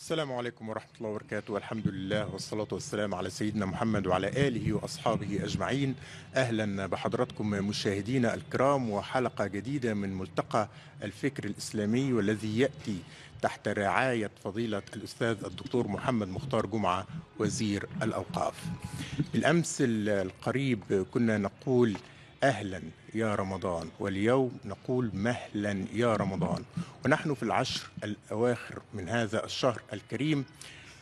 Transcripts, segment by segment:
السلام عليكم ورحمة الله وبركاته والحمد لله والصلاة والسلام على سيدنا محمد وعلى آله وأصحابه أجمعين أهلا بحضراتكم مشاهدينا الكرام وحلقة جديدة من ملتقى الفكر الإسلامي والذي يأتي تحت رعاية فضيلة الأستاذ الدكتور محمد مختار جمعة وزير الأوقاف بالأمس القريب كنا نقول أهلا يا رمضان واليوم نقول مهلا يا رمضان ونحن في العشر الأواخر من هذا الشهر الكريم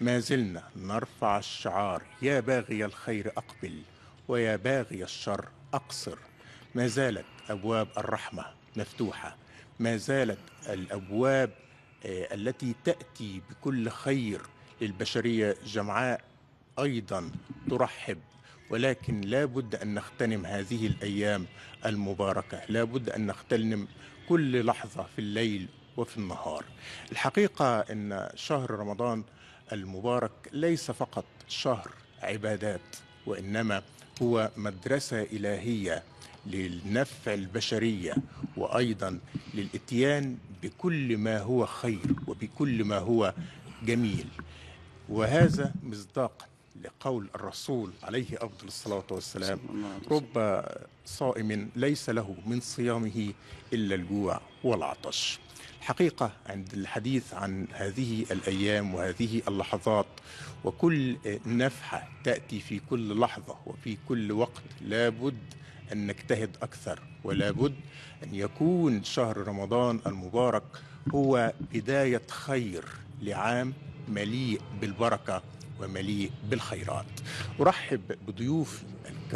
ما زلنا نرفع الشعار يا باغي الخير أقبل ويا باغي الشر أقصر ما زالت أبواب الرحمة مفتوحة ما زالت الأبواب آه، التي تأتي بكل خير للبشرية جمعاء أيضا ترحب ولكن لا بد أن نغتنم هذه الأيام المباركة لا بد أن نغتنم كل لحظة في الليل وفي النهار الحقيقة أن شهر رمضان المبارك ليس فقط شهر عبادات وإنما هو مدرسة إلهية للنفع البشرية وأيضا للإتيان بكل ما هو خير وبكل ما هو جميل وهذا مصداق لقول الرسول عليه أفضل الصلاة والسلام رب صائم ليس له من صيامه إلا الجوع والعطش الحقيقة عند الحديث عن هذه الأيام وهذه اللحظات وكل نفحة تأتي في كل لحظة وفي كل وقت لابد أن نجتهد أكثر ولابد أن يكون شهر رمضان المبارك هو بداية خير لعام مليء بالبركة ومليء بالخيرات أرحب بضيوف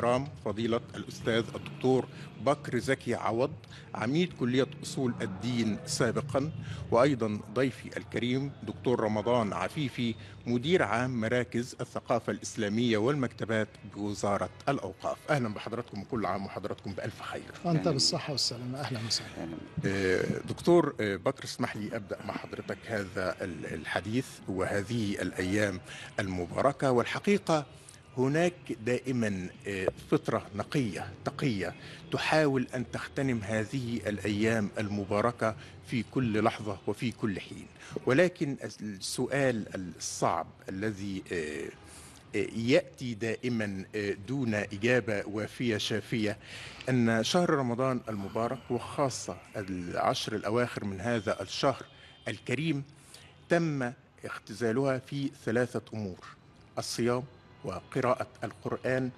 الكرام فضيلة الأستاذ الدكتور بكر زكي عوض عميد كلية أصول الدين سابقا وأيضا ضيفي الكريم دكتور رمضان عفيفي مدير عام مراكز الثقافة الإسلامية والمكتبات بوزارة الأوقاف أهلا بحضراتكم كل عام وحضراتكم بألف خير وأنت بالصحة والسلامة أهلا وسهلا آه، دكتور آه، بكر اسمح لي أبدأ مع حضرتك هذا الحديث وهذه الأيام المباركة والحقيقة هناك دائما آه، فطرة نقية تقية تحاول أن تغتنم هذه الأيام المباركة في كل لحظة وفي كل حين ولكن السؤال الصعب الذي آه، آه، ياتي دائما دون اجابه وافيه شافيه ان شهر رمضان المبارك وخاصه العشر الاواخر من هذا الشهر الكريم تم اختزالها في ثلاثه امور الصيام وقراءة القرآن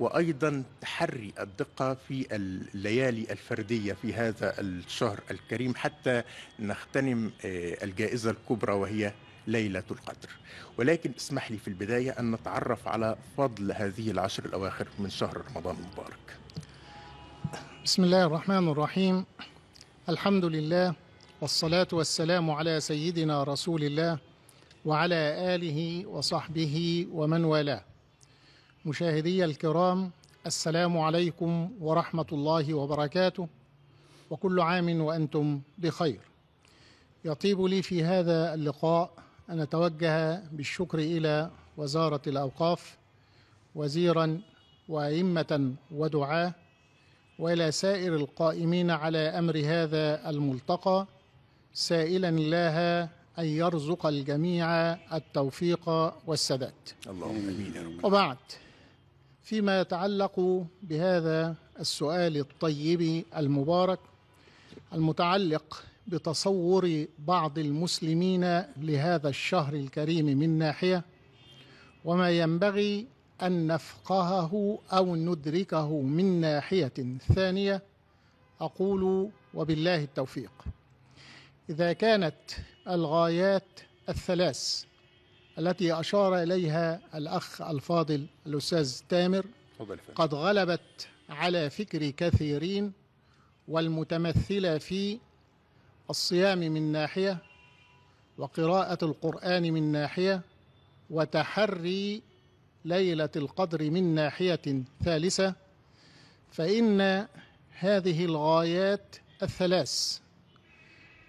وأيضا تحري الدقة في الليالي الفردية في هذا الشهر الكريم حتى نغتنم آه، الجائزة الكبرى وهي ليلة القدر ولكن اسمح لي في البداية أن نتعرف على فضل هذه العشر الأواخر من شهر رمضان المبارك بسم الله الرحمن الرحيم الحمد لله والصلاة والسلام على سيدنا رسول الله وعلى آله وصحبه ومن والاه مشاهدي الكرام السلام عليكم ورحمة الله وبركاته وكل عام وأنتم بخير يطيب لي في هذا اللقاء أن أتوجه بالشكر إلى وزارة الأوقاف وزيرا وأئمة ودعاة وإلى سائر القائمين على أمر هذا الملتقى سائلا الله أن يرزق الجميع التوفيق والسداد اللهم أمين وبعد فيما يتعلق بهذا السؤال الطيب المبارك المتعلق بتصور بعض المسلمين لهذا الشهر الكريم من ناحية وما ينبغي أن نفقهه أو ندركه من ناحية ثانية أقول وبالله التوفيق إذا كانت الغايات الثلاث التي أشار إليها الأخ الفاضل الأستاذ تامر قد غلبت على فكر كثيرين والمتمثلة في الصيام من ناحية وقراءة القرآن من ناحية وتحري ليلة القدر من ناحية ثالثة فإن هذه الغايات الثلاث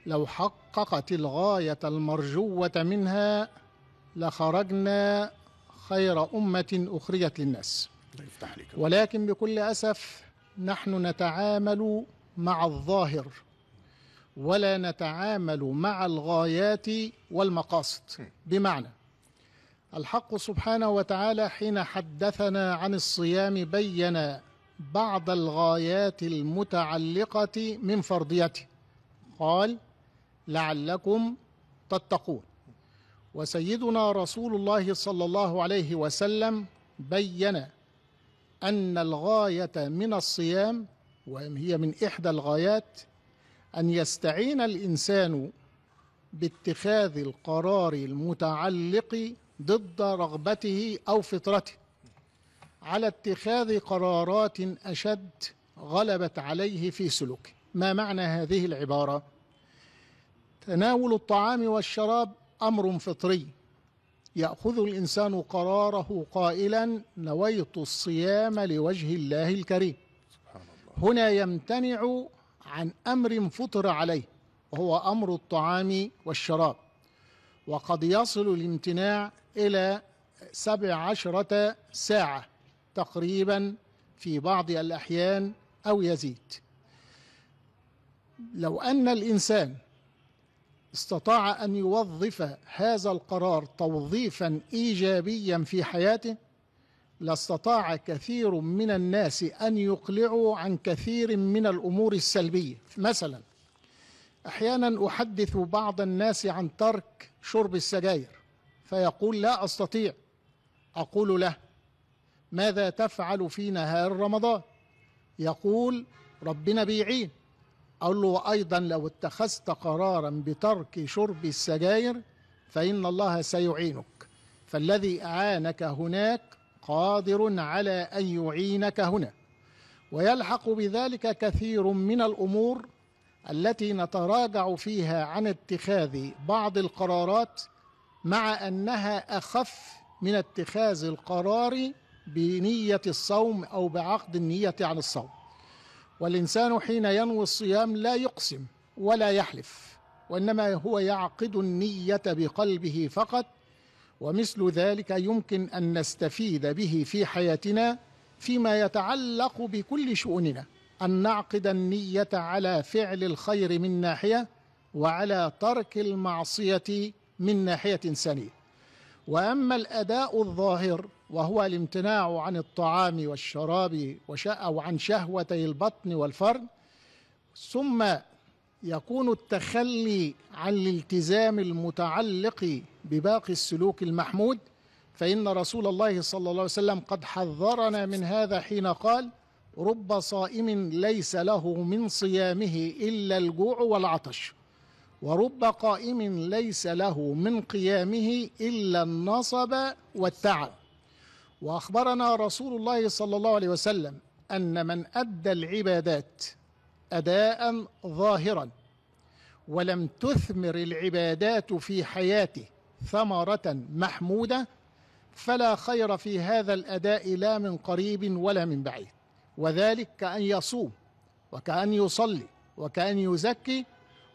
لو حققت الغاية المرجوة منها لخرجنا خير أمة أخرجت للناس ولكن بكل أسف نحن نتعامل مع الظاهر ولا نتعامل مع الغايات والمقاصد بمعنى الحق سبحانه وتعالى حين حدثنا عن الصيام بين بعض الغايات المتعلقة من فرضيته قال لعلكم تتقون وسيدنا رسول الله صلى الله عليه وسلم بين أن الغاية من الصيام وهي من إحدى الغايات أن يستعين الإنسان باتخاذ القرار المتعلق ضد رغبته أو فطرته على اتخاذ قرارات أشد غلبت عليه في سلوكه ما معنى هذه العبارة؟ تناول الطعام والشراب امر فطري ياخذ الانسان قراره قائلا نويت الصيام لوجه الله الكريم سبحان الله. هنا يمتنع عن امر فطر عليه وهو امر الطعام والشراب وقد يصل الامتناع الى سبع عشره ساعه تقريبا في بعض الاحيان او يزيد لو ان الانسان استطاع أن يوظف هذا القرار توظيفا إيجابيا في حياته لاستطاع كثير من الناس أن يقلعوا عن كثير من الأمور السلبية مثلا أحيانا أحدث بعض الناس عن ترك شرب السجاير فيقول لا أستطيع أقول له ماذا تفعل في نهار رمضان يقول ربنا بيعين أقول له وأيضا لو اتخذت قرارا بترك شرب السجاير فإن الله سيعينك فالذي أعانك هناك قادر على أن يعينك هنا ويلحق بذلك كثير من الأمور التي نتراجع فيها عن اتخاذ بعض القرارات مع أنها أخف من اتخاذ القرار بنية الصوم أو بعقد النية عن الصوم والإنسان حين ينوي الصيام لا يقسم ولا يحلف وإنما هو يعقد النية بقلبه فقط ومثل ذلك يمكن أن نستفيد به في حياتنا فيما يتعلق بكل شؤوننا أن نعقد النية على فعل الخير من ناحية وعلى ترك المعصية من ناحية ثانية وأما الأداء الظاهر وهو الامتناع عن الطعام والشراب أو عن شهوتي البطن والفرد ثم يكون التخلي عن الالتزام المتعلق بباقي السلوك المحمود فإن رسول الله صلى الله عليه وسلم قد حذرنا من هذا حين قال رب صائم ليس له من صيامه إلا الجوع والعطش ورب قائم ليس له من قيامه إلا النصب والتعب واخبرنا رسول الله صلى الله عليه وسلم ان من ادى العبادات اداء ظاهرا ولم تثمر العبادات في حياته ثمره محموده فلا خير في هذا الاداء لا من قريب ولا من بعيد وذلك كان يصوم وكان يصلي وكان يزكي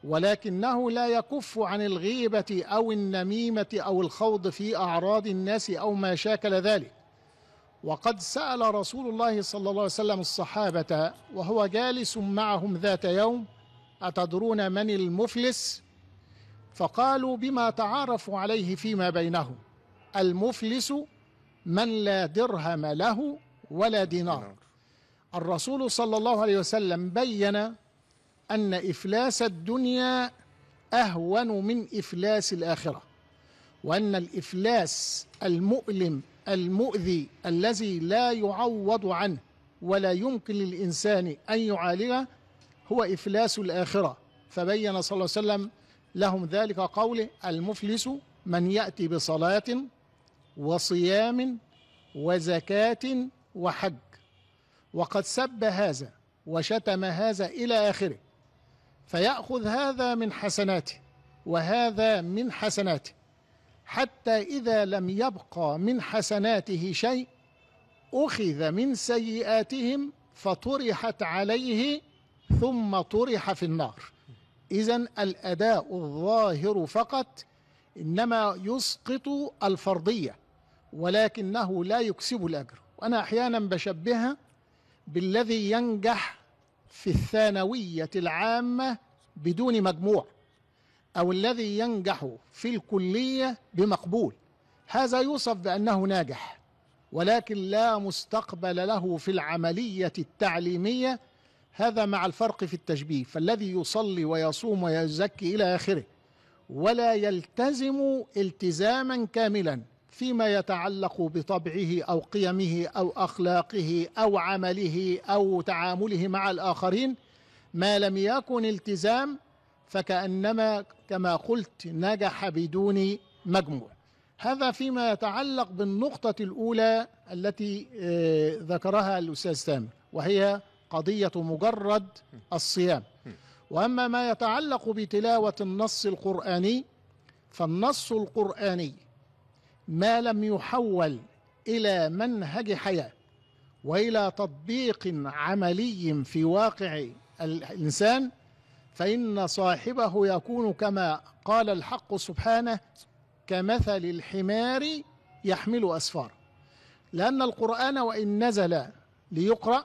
ولكنه لا يكف عن الغيبه او النميمه او الخوض في اعراض الناس او ما شاكل ذلك وقد سأل رسول الله صلى الله عليه وسلم الصحابة وهو جالس معهم ذات يوم أتدرون من المفلس؟ فقالوا بما تعارفوا عليه فيما بينهم المفلس من لا درهم له ولا دينار الرسول صلى الله عليه وسلم بين أن إفلاس الدنيا أهون من إفلاس الآخرة وأن الإفلاس المؤلم المؤذي الذي لا يعوض عنه ولا يمكن للإنسان أن يعالجه هو إفلاس الآخرة فبين صلى الله عليه وسلم لهم ذلك قوله المفلس من يأتي بصلاة وصيام وزكاة وحج وقد سب هذا وشتم هذا إلى آخره فيأخذ هذا من حسناته وهذا من حسناته حتى إذا لم يبقى من حسناته شيء أخذ من سيئاتهم فطرحت عليه ثم طرح في النار إذا الأداء الظاهر فقط إنما يسقط الفرضية ولكنه لا يكسب الأجر وأنا أحيانا بشبهها بالذي ينجح في الثانوية العامة بدون مجموع أو الذي ينجح في الكلية بمقبول هذا يوصف بأنه ناجح ولكن لا مستقبل له في العملية التعليمية هذا مع الفرق في التشبيه فالذي يصلي ويصوم ويزكي إلى آخره ولا يلتزم التزاما كاملا فيما يتعلق بطبعه أو قيمه أو أخلاقه أو عمله أو تعامله مع الآخرين ما لم يكن التزام فكأنما كما قلت نجح بدون مجموع هذا فيما يتعلق بالنقطة الأولى التي آه، ذكرها الأستاذ سامر وهي قضية مجرد الصيام وأما ما يتعلق بتلاوة النص القرآني فالنص القرآني ما لم يحول إلى منهج حياة وإلى تطبيق عملي في واقع الإنسان فإن صاحبه يكون كما قال الحق سبحانه كمثل الحمار يحمل أسفار لأن القرآن وإن نزل ليقرأ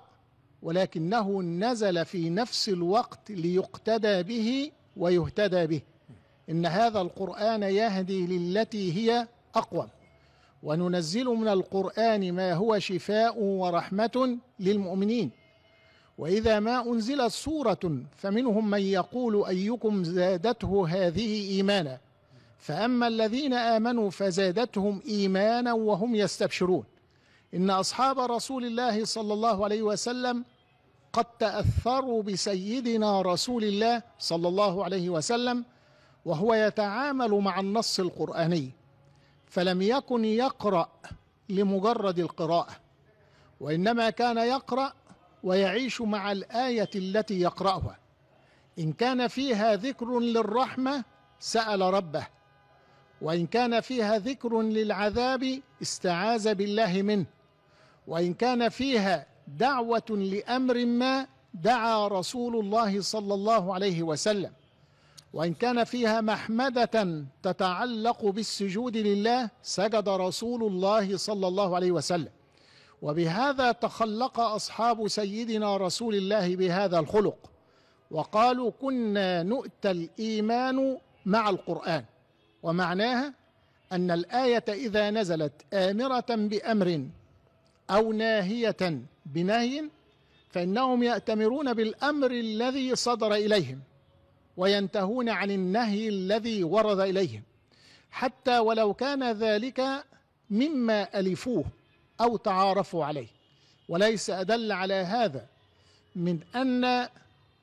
ولكنه نزل في نفس الوقت ليقتدى به ويهتدى به إن هذا القرآن يهدي للتي هي أقوم وننزل من القرآن ما هو شفاء ورحمة للمؤمنين واذا ما انزلت سوره فمنهم من يقول ايكم زادته هذه ايمانا فاما الذين امنوا فزادتهم ايمانا وهم يستبشرون ان اصحاب رسول الله صلى الله عليه وسلم قد تاثروا بسيدنا رسول الله صلى الله عليه وسلم وهو يتعامل مع النص القراني فلم يكن يقرا لمجرد القراءه وانما كان يقرا ويعيش مع الآية التي يقرأها إن كان فيها ذكر للرحمة سأل ربه وإن كان فيها ذكر للعذاب استعاذ بالله منه وإن كان فيها دعوة لأمر ما دعا رسول الله صلى الله عليه وسلم وإن كان فيها محمدة تتعلق بالسجود لله سجد رسول الله صلى الله عليه وسلم وبهذا تخلق اصحاب سيدنا رسول الله بهذا الخلق وقالوا كنا نؤتى الايمان مع القران ومعناها ان الايه اذا نزلت امره بامر او ناهيه بنهي فانهم ياتمرون بالامر الذي صدر اليهم وينتهون عن النهي الذي ورد اليهم حتى ولو كان ذلك مما الفوه أو تعارفوا عليه وليس أدل على هذا من أن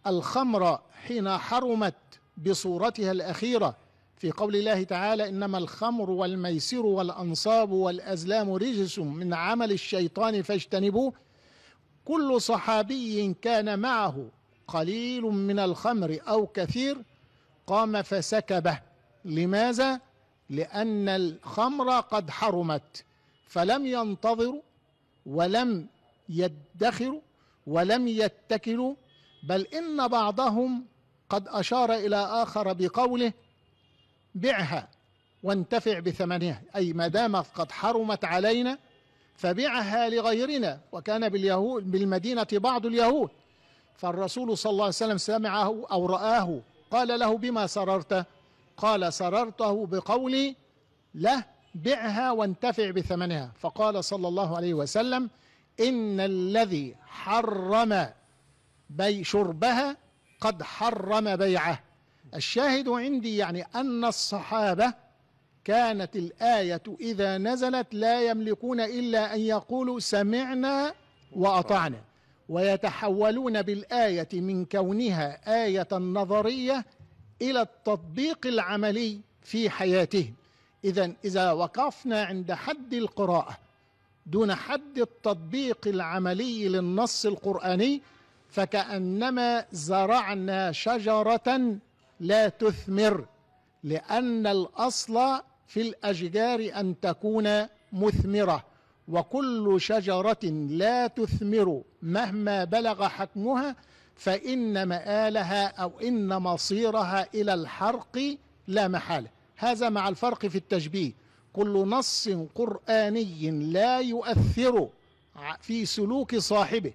الخمر حين حرمت بصورتها الأخيرة في قول الله تعالى إنما الخمر والميسر والأنصاب والأزلام رجس من عمل الشيطان فاجتنبوه كل صحابي كان معه قليل من الخمر أو كثير قام فسكبه لماذا؟ لأن الخمر قد حرمت فلم ينتظروا ولم يدخروا ولم يتكلوا بل إن بعضهم قد أشار إلى آخر بقوله بعها وانتفع بثمنها أي ما دامت قد حرمت علينا فبعها لغيرنا وكان باليهود بالمدينة بعض اليهود فالرسول صلى الله عليه وسلم سمعه أو رآه قال له بما سررت قال سررته بقولي له بعها وانتفع بثمنها فقال صلى الله عليه وسلم إن الذي حرم بي شربها قد حرم بيعه الشاهد عندي يعني أن الصحابة كانت الآية إذا نزلت لا يملكون إلا أن يقولوا سمعنا وأطعنا ويتحولون بالآية من كونها آية نظرية إلى التطبيق العملي في حياتهم اذا اذا وقفنا عند حد القراءه دون حد التطبيق العملي للنص القراني فكانما زرعنا شجره لا تثمر لان الاصل في الاشجار ان تكون مثمره وكل شجره لا تثمر مهما بلغ حكمها فان مآلها او ان مصيرها الى الحرق لا محاله هذا مع الفرق في التشبيه كل نص قرآني لا يؤثر في سلوك صاحبه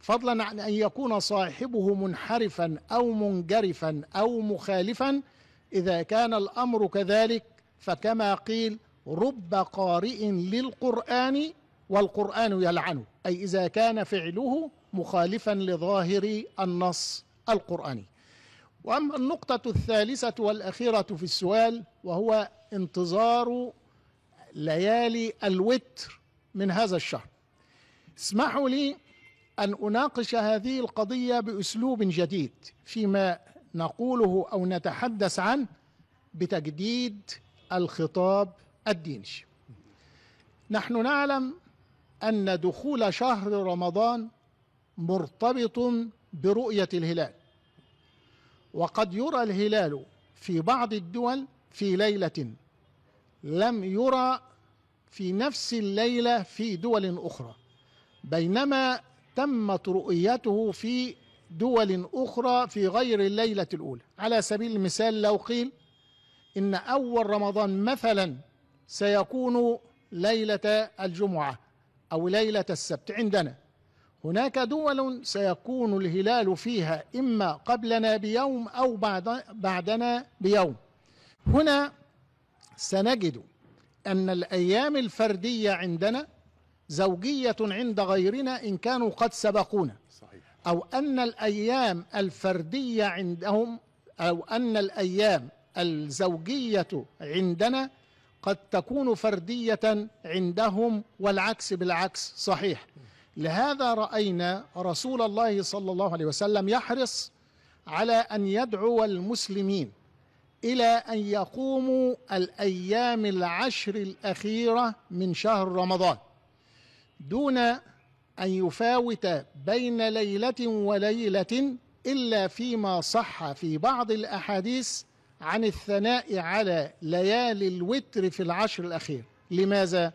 فضلا عن أن يكون صاحبه منحرفا أو منجرفا أو مخالفا إذا كان الأمر كذلك فكما قيل رب قارئ للقرآن والقرآن يلعنه أي إذا كان فعله مخالفا لظاهر النص القرآني وأما النقطة الثالثة والأخيرة في السؤال وهو انتظار ليالي الوتر من هذا الشهر اسمحوا لي أن أناقش هذه القضية بأسلوب جديد فيما نقوله أو نتحدث عنه بتجديد الخطاب الديني نحن نعلم أن دخول شهر رمضان مرتبط برؤية الهلال وقد يرى الهلال في بعض الدول في ليلة لم يرى في نفس الليلة في دول أخرى بينما تمت رؤيته في دول أخرى في غير الليلة الأولى على سبيل المثال لو قيل إن أول رمضان مثلا سيكون ليلة الجمعة أو ليلة السبت عندنا هناك دول سيكون الهلال فيها إما قبلنا بيوم أو بعد بعدنا بيوم هنا سنجد أن الأيام الفردية عندنا زوجية عند غيرنا إن كانوا قد سبقونا صحيح. أو أن الأيام الفردية عندهم أو أن الأيام الزوجية عندنا قد تكون فردية عندهم والعكس بالعكس صحيح لهذا راينا رسول الله صلى الله عليه وسلم يحرص على ان يدعو المسلمين الى ان يقوموا الايام العشر الاخيره من شهر رمضان دون ان يفاوت بين ليله وليله الا فيما صح في بعض الاحاديث عن الثناء على ليالي الوتر في العشر الاخير لماذا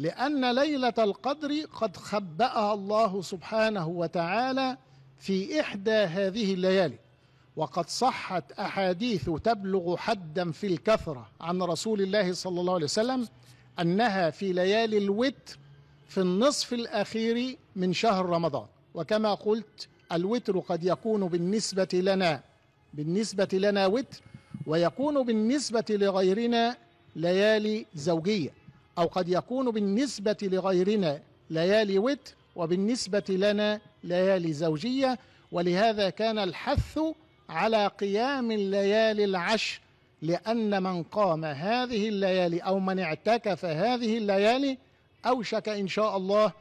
لأن ليلة القدر قد خبأها الله سبحانه وتعالى في إحدى هذه الليالي وقد صحت أحاديث تبلغ حدا في الكثرة عن رسول الله صلى الله عليه وسلم أنها في ليالي الوتر في النصف الأخير من شهر رمضان وكما قلت الوتر قد يكون بالنسبة لنا بالنسبة لنا وتر ويكون بالنسبة لغيرنا ليالي زوجية أو قد يكون بالنسبة لغيرنا ليالي وتر وبالنسبة لنا ليالي زوجية ولهذا كان الحث على قيام الليالي العشر لأن من قام هذه الليالي أو من اعتكف هذه الليالي أوشك إن شاء الله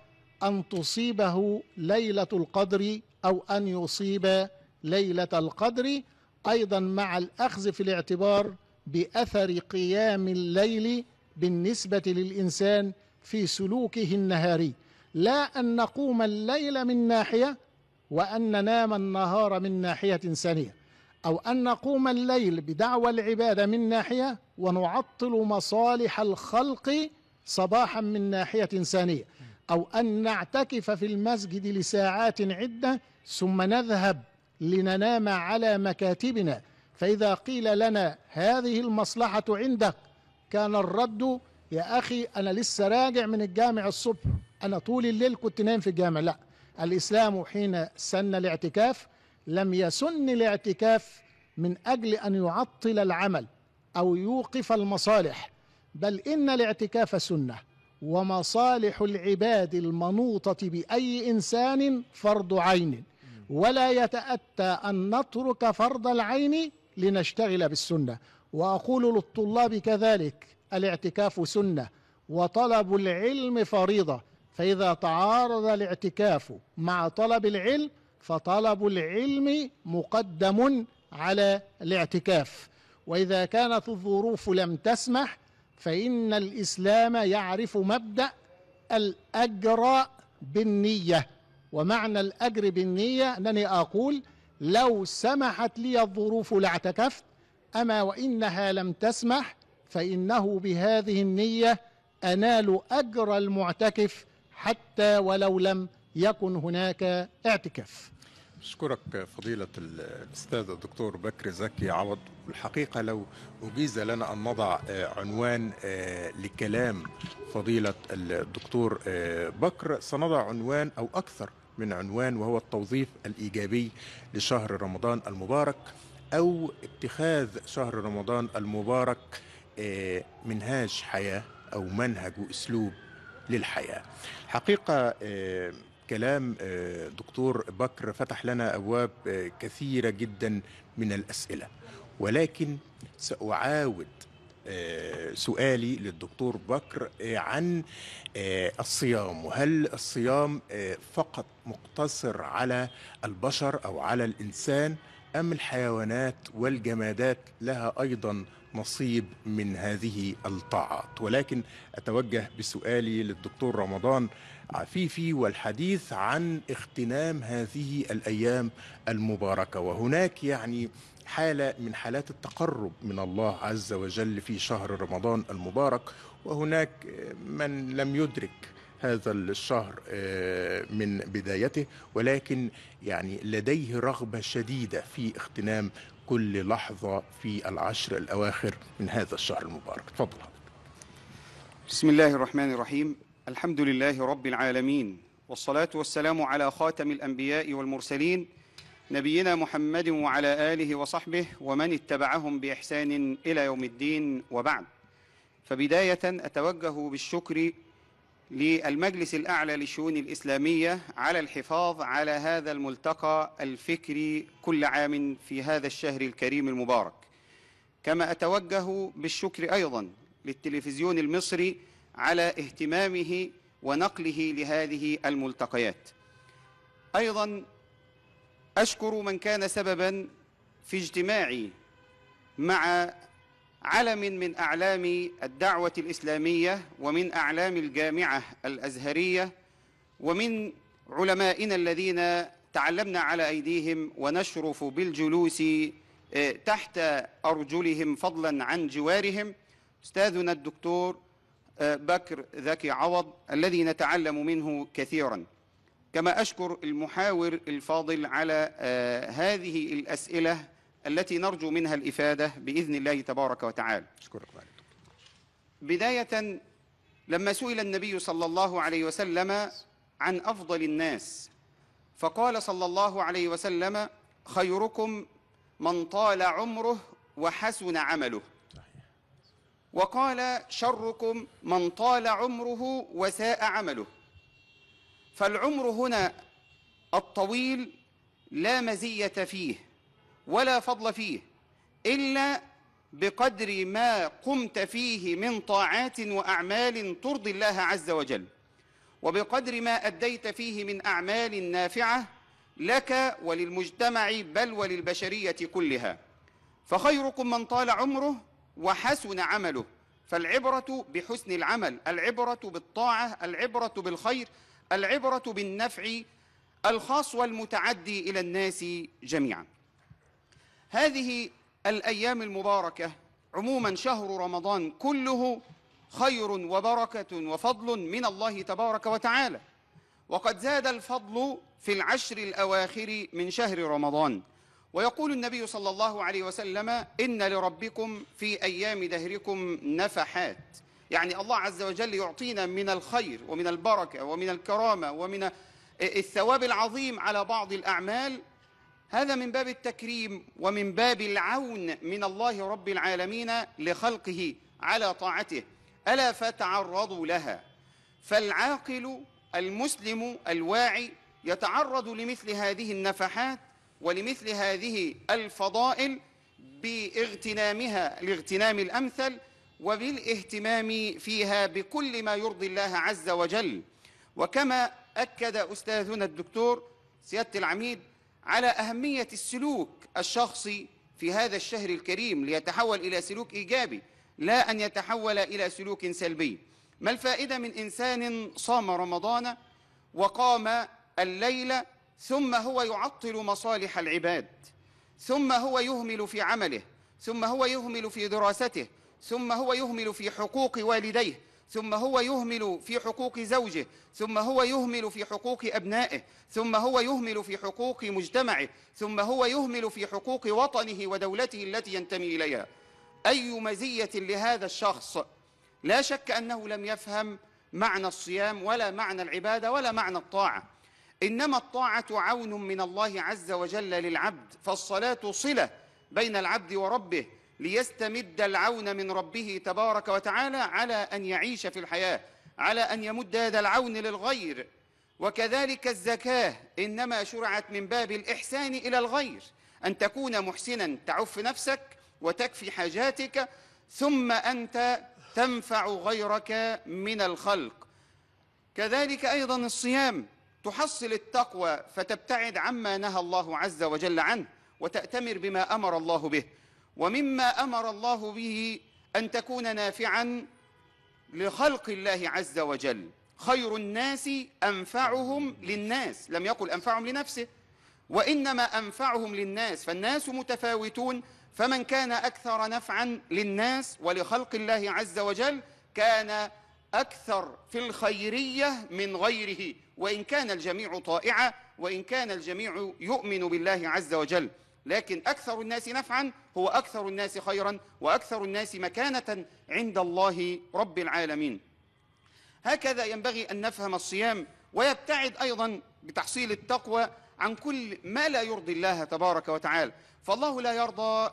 أن تصيبه ليلة القدر أو أن يصيب ليلة القدر أيضا مع الأخذ في الاعتبار بأثر قيام الليل بالنسبة للإنسان في سلوكه النهاري لا أن نقوم الليل من ناحية وأن ننام النهار من ناحية ثانية أو أن نقوم الليل بدعوى العبادة من ناحية ونعطل مصالح الخلق صباحا من ناحية ثانية أو أن نعتكف في المسجد لساعات عدة ثم نذهب لننام على مكاتبنا فإذا قيل لنا هذه المصلحة عندك كان الرد يا أخي أنا لسه راجع من الجامع الصبح أنا طول الليل كنت نايم في الجامع لا الإسلام حين سن الاعتكاف لم يسن الاعتكاف من أجل أن يعطل العمل أو يوقف المصالح بل إن الاعتكاف سنة ومصالح العباد المنوطة بأي إنسان فرض عين ولا يتأتى أن نترك فرض العين لنشتغل بالسنة واقول للطلاب كذلك الاعتكاف سنه وطلب العلم فريضه فاذا تعارض الاعتكاف مع طلب العلم فطلب العلم مقدم على الاعتكاف واذا كانت الظروف لم تسمح فان الاسلام يعرف مبدا الاجر بالنيه ومعنى الاجر بالنيه انني اقول لو سمحت لي الظروف لاعتكفت أما وإنها لم تسمح فإنه بهذه النية أنال أجر المعتكف حتى ولو لم يكن هناك اعتكاف أشكرك فضيلة الأستاذ الدكتور بكر زكي عوض والحقيقة لو أجيز لنا أن نضع عنوان لكلام فضيلة الدكتور بكر سنضع عنوان أو أكثر من عنوان وهو التوظيف الإيجابي لشهر رمضان المبارك أو اتخاذ شهر رمضان المبارك آه، منهاج حياة أو منهج وأسلوب للحياة حقيقة آه، كلام آه، دكتور بكر فتح لنا أبواب كثيرة جدا من الأسئلة ولكن سأعاود سؤالي للدكتور بكر عن الصيام وهل الصيام فقط مقتصر على البشر أو على الإنسان أم الحيوانات والجمادات لها أيضا نصيب من هذه الطاعات ولكن أتوجه بسؤالي للدكتور رمضان عفيفي والحديث عن اغتنام هذه الأيام المباركة وهناك يعني حالة من حالات التقرب من الله عز وجل في شهر رمضان المبارك وهناك من لم يدرك هذا الشهر آه، من بدايته ولكن يعني لديه رغبة شديدة في اغتنام كل لحظة في العشر الأواخر من هذا الشهر المبارك تفضل بسم الله الرحمن الرحيم الحمد لله رب العالمين والصلاة والسلام على خاتم الأنبياء والمرسلين نبينا محمد وعلى آله وصحبه ومن اتبعهم بإحسان إلى يوم الدين وبعد فبداية أتوجه بالشكر للمجلس الأعلى للشؤون الإسلامية على الحفاظ على هذا الملتقى الفكري كل عام في هذا الشهر الكريم المبارك كما أتوجه بالشكر أيضا للتلفزيون المصري على اهتمامه ونقله لهذه الملتقيات أيضا أشكر من كان سببا في اجتماعي مع علم من أعلام الدعوة الإسلامية ومن أعلام الجامعة الأزهرية ومن علمائنا الذين تعلمنا على أيديهم ونشرف بالجلوس آه، تحت أرجلهم فضلا عن جوارهم أستاذنا الدكتور آه، بكر ذكي عوض الذي نتعلم منه كثيرا كما أشكر المحاور الفاضل على آه، هذه الأسئلة التي نرجو منها الإفادة بإذن الله تبارك وتعالى شكرا بداية لما سئل النبي صلى الله عليه وسلم عن أفضل الناس فقال صلى الله عليه وسلم خيركم من طال عمره وحسن عمله وقال شركم من طال عمره وساء عمله فالعمر هنا الطويل لا مزية فيه ولا فضل فيه إلا بقدر ما قمت فيه من طاعات وأعمال ترضي الله عز وجل وبقدر ما أديت فيه من أعمال نافعة لك وللمجتمع بل وللبشرية كلها فخيركم من طال عمره وحسن عمله فالعبرة بحسن العمل العبرة بالطاعة العبرة بالخير العبرة بالنفع الخاص والمتعدي إلى الناس جميعاً هذه الايام المباركه عموما شهر رمضان كله خير وبركه وفضل من الله تبارك وتعالى وقد زاد الفضل في العشر الاواخر من شهر رمضان ويقول النبي صلى الله عليه وسلم ان لربكم في ايام دهركم نفحات يعني الله عز وجل يعطينا من الخير ومن البركه ومن الكرامه ومن الثواب العظيم على بعض الاعمال هذا من باب التكريم ومن باب العون من الله رب العالمين لخلقه على طاعته ألا فتعرضوا لها فالعاقل المسلم الواعي يتعرض لمثل هذه النفحات ولمثل هذه الفضائل باغتنامها لاغتنام الأمثل وبالاهتمام فيها بكل ما يرضي الله عز وجل وكما أكد أستاذنا الدكتور سيادة العميد على أهمية السلوك الشخصي في هذا الشهر الكريم ليتحول إلى سلوك إيجابي لا أن يتحول إلى سلوك سلبي ما الفائدة من إنسان صام رمضان وقام الليل ثم هو يعطل مصالح العباد ثم هو يهمل في عمله ثم هو يهمل في دراسته ثم هو يهمل في حقوق والديه ثم هو يهمل في حقوق زوجه ثم هو يهمل في حقوق أبنائه ثم هو يهمل في حقوق مجتمعه ثم هو يهمل في حقوق وطنه ودولته التي ينتمي إليها أي مزية لهذا الشخص لا شك أنه لم يفهم معنى الصيام ولا معنى العبادة ولا معنى الطاعة إنما الطاعة عون من الله عز وجل للعبد فالصلاة صلة بين العبد وربه ليستمد العون من ربه تبارك وتعالى على أن يعيش في الحياة على أن يمد يد العون للغير وكذلك الزكاة إنما شرعت من باب الإحسان إلى الغير أن تكون محسنا تعف نفسك وتكفي حاجاتك ثم أنت تنفع غيرك من الخلق كذلك أيضا الصيام تحصل التقوى فتبتعد عما نهى الله عز وجل عنه وتأتمر بما أمر الله به ومما امر الله به ان تكون نافعا لخلق الله عز وجل خير الناس انفعهم للناس لم يقل انفعهم لنفسه وانما انفعهم للناس فالناس متفاوتون فمن كان اكثر نفعا للناس ولخلق الله عز وجل كان اكثر في الخيريه من غيره وان كان الجميع طائعه وان كان الجميع يؤمن بالله عز وجل لكن أكثر الناس نفعا هو أكثر الناس خيرا وأكثر الناس مكانة عند الله رب العالمين هكذا ينبغي أن نفهم الصيام ويبتعد أيضا بتحصيل التقوى عن كل ما لا يرضي الله تبارك وتعالى فالله لا يرضى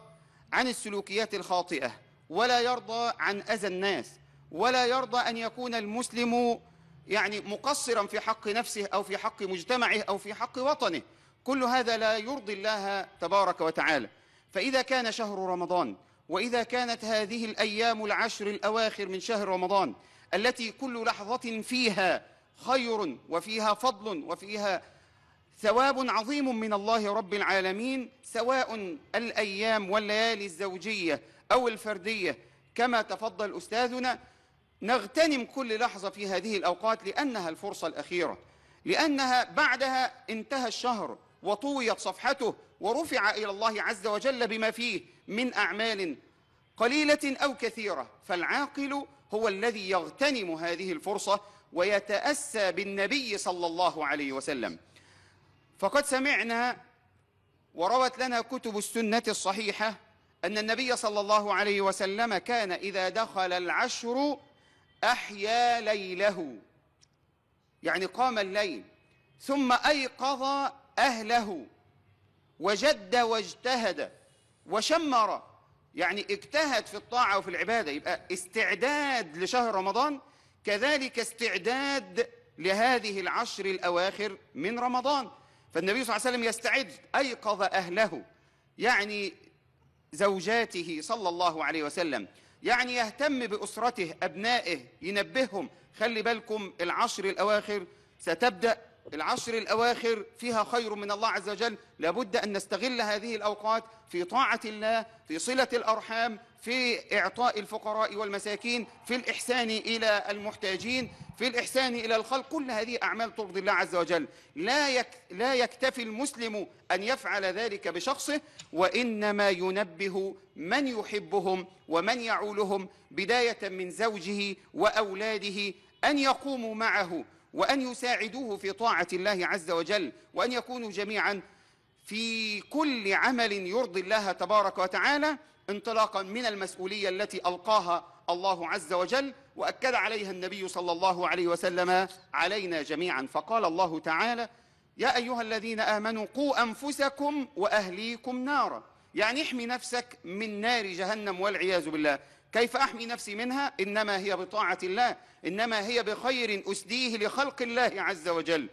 عن السلوكيات الخاطئة ولا يرضى عن أذى الناس ولا يرضى أن يكون المسلم يعني مقصرا في حق نفسه أو في حق مجتمعه أو في حق وطنه كل هذا لا يرضي الله تبارك وتعالى فإذا كان شهر رمضان وإذا كانت هذه الأيام العشر الأواخر من شهر رمضان التي كل لحظة فيها خير وفيها فضل وفيها ثواب عظيم من الله رب العالمين سواء الأيام والليالي الزوجية أو الفردية كما تفضل أستاذنا نغتنم كل لحظة في هذه الأوقات لأنها الفرصة الأخيرة لأنها بعدها انتهى الشهر وطويت صفحته ورفع إلى الله عز وجل بما فيه من أعمال قليلة أو كثيرة فالعاقل هو الذي يغتنم هذه الفرصة ويتأسى بالنبي صلى الله عليه وسلم فقد سمعنا وروت لنا كتب السنة الصحيحة أن النبي صلى الله عليه وسلم كان إذا دخل العشر أحيا ليله يعني قام الليل ثم أيقظ أهله وجد واجتهد وشمر يعني اجتهد في الطاعة وفي العبادة يبقى استعداد لشهر رمضان كذلك استعداد لهذه العشر الأواخر من رمضان فالنبي صلى الله عليه وسلم يستعد أيقظ أهله يعني زوجاته صلى الله عليه وسلم يعني يهتم بأسرته أبنائه ينبههم خلي بالكم العشر الأواخر ستبدأ العشر الأواخر فيها خير من الله عز وجل لابد أن نستغل هذه الأوقات في طاعة الله في صلة الأرحام في إعطاء الفقراء والمساكين في الإحسان إلى المحتاجين في الإحسان إلى الخلق كل هذه أعمال ترضي الله عز وجل لا, يك لا يكتفي المسلم أن يفعل ذلك بشخصه وإنما ينبه من يحبهم ومن يعولهم بداية من زوجه وأولاده أن يقوموا معه وأن يساعدوه في طاعة الله عز وجل وأن يكونوا جميعا في كل عمل يرضي الله تبارك وتعالى انطلاقا من المسؤولية التي ألقاها الله عز وجل وأكد عليها النبي صلى الله عليه وسلم علينا جميعا فقال الله تعالى يا أيها الذين آمنوا قوا أنفسكم وأهليكم نارا يعني احمي نفسك من نار جهنم والعياذ بالله كيف أحمي نفسي منها إنما هي بطاعة الله إنما هي بخير أسديه لخلق الله عز وجل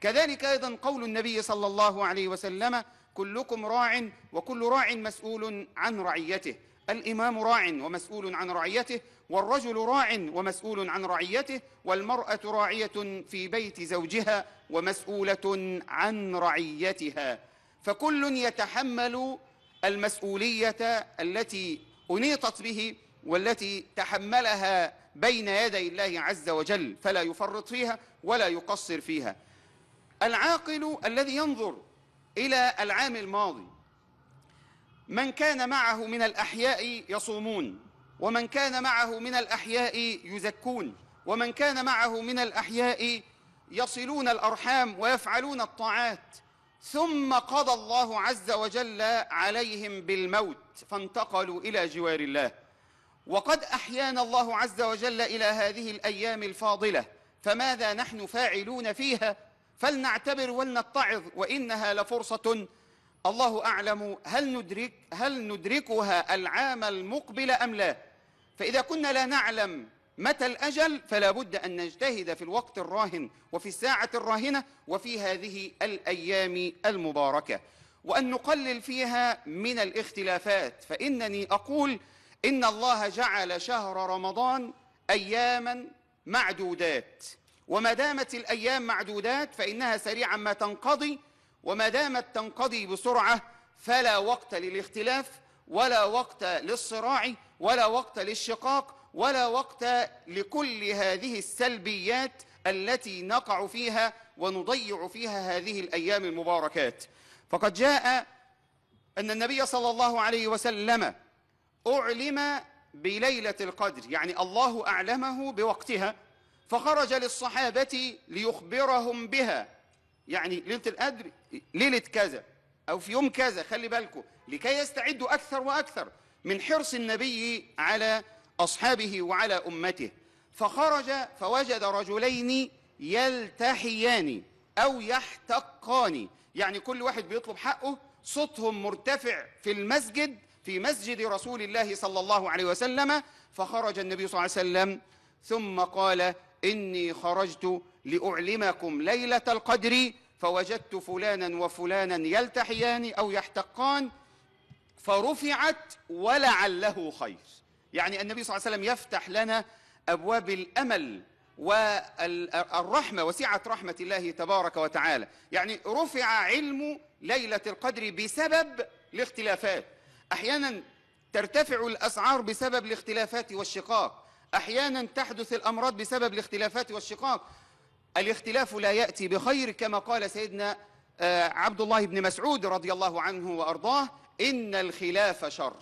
كذلك أيضا قول النبي صلى الله عليه وسلم كلكم راع وكل راع مسؤول عن رعيته الإمام راع ومسؤول عن رعيته والرجل راع ومسؤول عن رعيته والمرأة راعية في بيت زوجها ومسؤولة عن رعيتها فكل يتحمل المسؤولية التي أنيطت به والتي تحملها بين يدي الله عز وجل فلا يفرط فيها ولا يقصر فيها العاقل الذي ينظر إلى العام الماضي من كان معه من الأحياء يصومون ومن كان معه من الأحياء يزكون ومن كان معه من الأحياء يصلون الأرحام ويفعلون الطاعات ثم قضى الله عز وجل عليهم بالموت فانتقلوا إلى جوار الله وقد أحيانا الله عز وجل إلى هذه الأيام الفاضلة فماذا نحن فاعلون فيها فلنعتبر ولنتعظ وإنها لفرصة الله أعلم هل ندرك هل ندركها العام المقبل أم لا فإذا كنا لا نعلم متى الأجل فلا بد أن نجتهد في الوقت الراهن وفي الساعة الراهنة وفي هذه الأيام المباركة وأن نقلل فيها من الاختلافات فإنني أقول إن الله جعل شهر رمضان أياما معدودات وما دامت الأيام معدودات فإنها سريعا ما تنقضي وما دامت تنقضي بسرعة فلا وقت للاختلاف ولا وقت للصراع ولا وقت للشقاق ولا وقت لكل هذه السلبيات التي نقع فيها ونضيع فيها هذه الأيام المباركات فقد جاء أن النبي صلى الله عليه وسلم أعلم بليلة القدر يعني الله أعلمه بوقتها فخرج للصحابة ليخبرهم بها يعني ليلة القدر ليلة كذا أو في يوم كذا خلي بالكم لكي يستعدوا أكثر وأكثر من حرص النبي على أصحابه وعلى أمته فخرج فوجد رجلين يلتحيان أو يحتقان يعني كل واحد بيطلب حقه صوتهم مرتفع في المسجد في مسجد رسول الله صلى الله عليه وسلم فخرج النبي صلى الله عليه وسلم ثم قال إني خرجت لأعلمكم ليلة القدر فوجدت فلانا وفلانا يلتحيان أو يحتقان فرفعت ولعله خير يعني النبي صلى الله عليه وسلم يفتح لنا أبواب الأمل والرحمة وسعة رحمة الله تبارك وتعالى يعني رفع علم ليلة القدر بسبب الاختلافات أحيانا ترتفع الأسعار بسبب الاختلافات والشقاق أحيانا تحدث الأمراض بسبب الاختلافات والشقاق الاختلاف لا يأتي بخير كما قال سيدنا آه، عبد الله بن مسعود رضي الله عنه وأرضاه إن الخلاف شر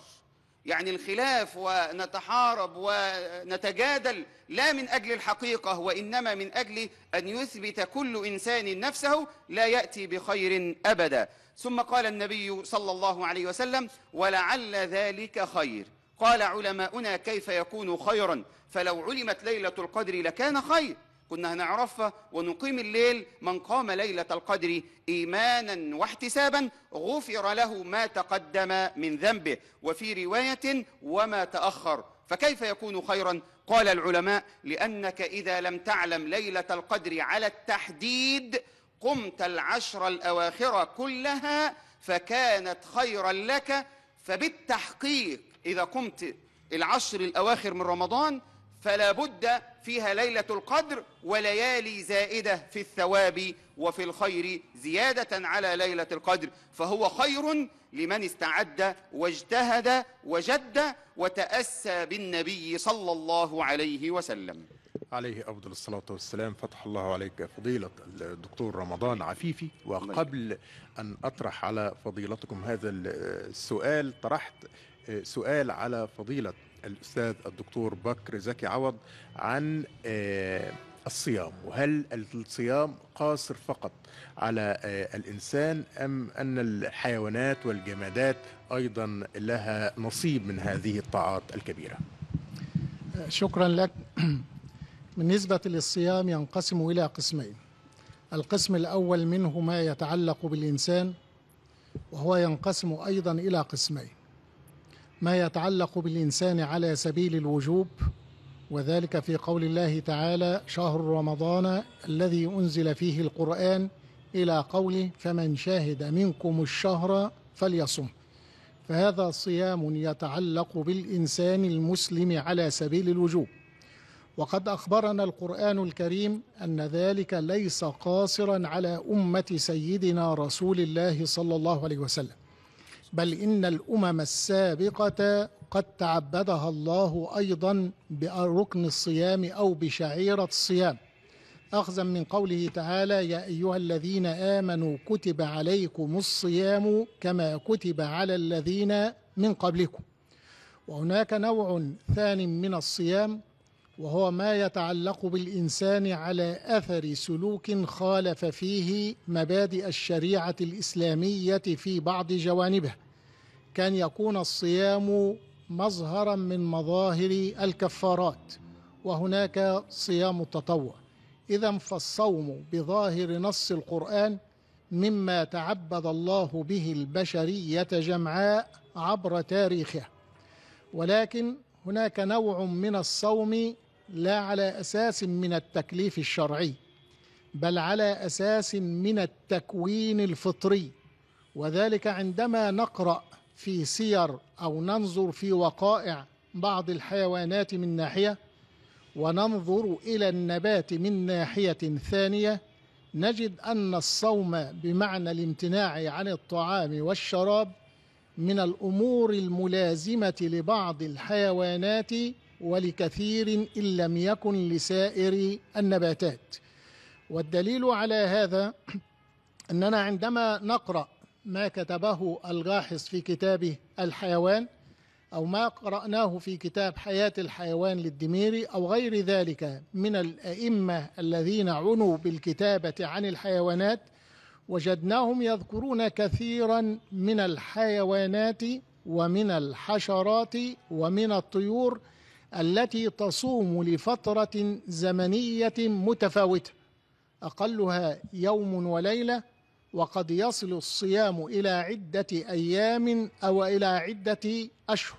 يعني الخلاف ونتحارب ونتجادل لا من أجل الحقيقة وإنما من أجل أن يثبت كل إنسان نفسه لا يأتي بخير أبدا ثم قال النبي صلى الله عليه وسلم ولعل ذلك خير قال علماؤنا كيف يكون خيرا فلو علمت ليلة القدر لكان خير كنا هنعرفها ونقيم الليل من قام ليلة القدر إيمانا واحتسابا غفر له ما تقدم من ذنبه وفي رواية وما تأخر فكيف يكون خيرا قال العلماء لأنك إذا لم تعلم ليلة القدر على التحديد قمت العشر الأواخر كلها فكانت خيرا لك فبالتحقيق إذا قمت العشر الأواخر من رمضان فلا بد فيها ليلة القدر وليالي زائدة في الثواب وفي الخير زيادة على ليلة القدر فهو خير لمن استعد واجتهد وجد وتأسى بالنبي صلى الله عليه وسلم عليه افضل الصلاه والسلام فتح الله عليك فضيله الدكتور رمضان عفيفي وقبل ان اطرح على فضيلتكم هذا السؤال طرحت سؤال على فضيله الاستاذ الدكتور بكر زكي عوض عن آه، الصيام وهل الصيام قاصر فقط على آه، الانسان ام ان الحيوانات والجمادات ايضا لها نصيب من هذه الطاعات الكبيره شكرا لك بالنسبة للصيام ينقسم إلى قسمين القسم الأول منه ما يتعلق بالإنسان وهو ينقسم أيضا إلى قسمين ما يتعلق بالإنسان على سبيل الوجوب وذلك في قول الله تعالى شهر رمضان الذي أنزل فيه القرآن إلى قوله فمن شاهد منكم الشهر فليصم فهذا صيام يتعلق بالإنسان المسلم على سبيل الوجوب وقد أخبرنا القرآن الكريم أن ذلك ليس قاصرا على أمة سيدنا رسول الله صلى الله عليه وسلم بل إن الأمم السابقة قد تعبدها الله أيضا بركن الصيام أو بشعيرة الصيام أخذا من قوله تعالى يا أيها الذين آمنوا كتب عليكم الصيام كما كتب على الذين من قبلكم وهناك نوع ثان من الصيام وهو ما يتعلق بالإنسان على أثر سلوك خالف فيه مبادئ الشريعة الإسلامية في بعض جوانبه كان يكون الصيام مظهرا من مظاهر الكفارات وهناك صيام التطوع إذا فالصوم بظاهر نص القرآن مما تعبد الله به البشرية جمعاء عبر تاريخه ولكن هناك نوع من الصوم لا على اساس من التكليف الشرعي بل على اساس من التكوين الفطري وذلك عندما نقرا في سير او ننظر في وقائع بعض الحيوانات من ناحيه وننظر الى النبات من ناحيه ثانيه نجد ان الصوم بمعنى الامتناع عن الطعام والشراب من الامور الملازمه لبعض الحيوانات ولكثير إن لم يكن لسائر النباتات والدليل على هذا أننا عندما نقرأ ما كتبه الغاحص في كتابه الحيوان أو ما قرأناه في كتاب حياة الحيوان للدميري أو غير ذلك من الأئمة الذين عنوا بالكتابة عن الحيوانات وجدناهم يذكرون كثيرا من الحيوانات ومن الحشرات ومن الطيور التي تصوم لفترة زمنية متفاوتة أقلها يوم وليلة وقد يصل الصيام إلى عدة أيام أو إلى عدة أشهر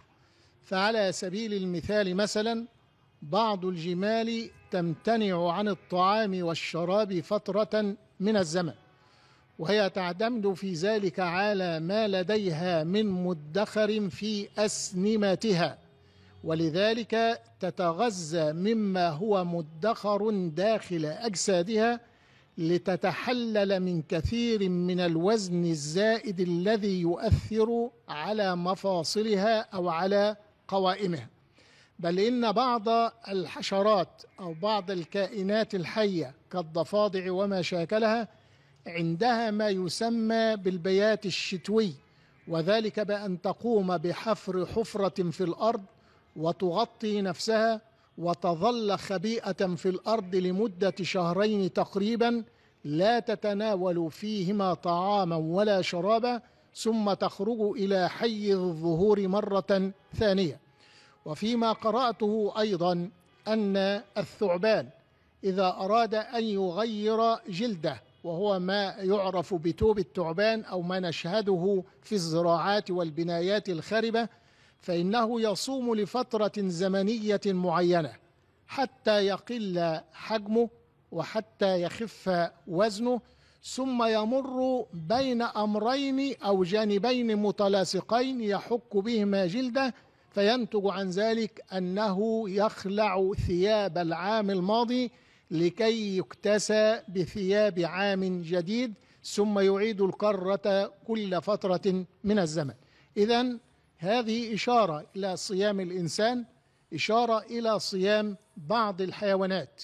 فعلى سبيل المثال مثلا بعض الجمال تمتنع عن الطعام والشراب فترة من الزمن وهي تعتمد في ذلك على ما لديها من مدخر في أسنمتها ولذلك تتغذى مما هو مدخر داخل أجسادها لتتحلل من كثير من الوزن الزائد الذي يؤثر على مفاصلها أو على قوائمها بل إن بعض الحشرات أو بعض الكائنات الحية كالضفادع وما شاكلها عندها ما يسمى بالبيات الشتوي وذلك بأن تقوم بحفر حفرة في الأرض وتغطي نفسها وتظل خبيئة في الأرض لمدة شهرين تقريبا لا تتناول فيهما طعاما ولا شرابا ثم تخرج إلى حي الظهور مرة ثانية وفيما قرأته أيضا أن الثعبان إذا أراد أن يغير جلده وهو ما يعرف بتوب التعبان أو ما نشهده في الزراعات والبنايات الخربة فإنه يصوم لفترة زمنية معينة حتى يقل حجمه وحتى يخف وزنه ثم يمر بين أمرين أو جانبين متلاصقين يحك بهما جلده فينتج عن ذلك أنه يخلع ثياب العام الماضي لكي يكتسى بثياب عام جديد ثم يعيد القرة كل فترة من الزمن إذا هذه إشارة إلى صيام الإنسان إشارة إلى صيام بعض الحيوانات